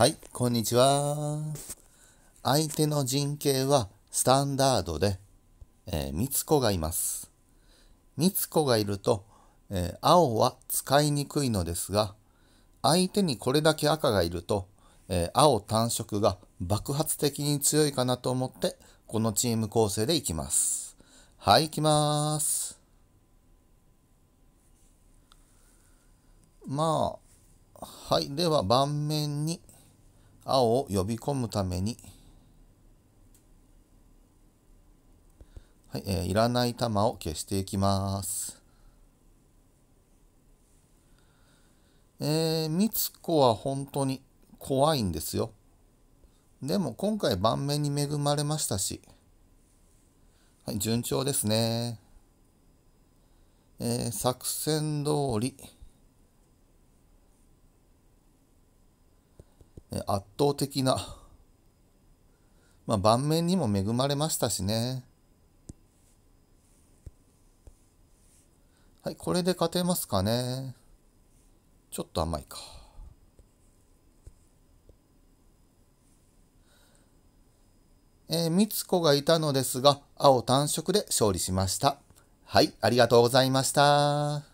はい、こんにちは。相手の陣形はスタンダードで、えー、三つ子がいます。三つ子がいると、えー、青は使いにくいのですが、相手にこれだけ赤がいると、えー、青単色が爆発的に強いかなと思って、このチーム構成でいきます。はい、いきます。まあ、はい。では、盤面に青を呼び込むために、はいえー、いらない玉を消していきます。えー、みつこは本当に怖いんですよ。でも今回盤面に恵まれましたし、はい、順調ですね。えー、作戦通り、圧倒的な、まあ、盤面にも恵まれましたしね。はい、これで勝てますかね。ちょっと甘いか。えー、みつこがいたのですが、青単色で勝利しました。はい、ありがとうございました。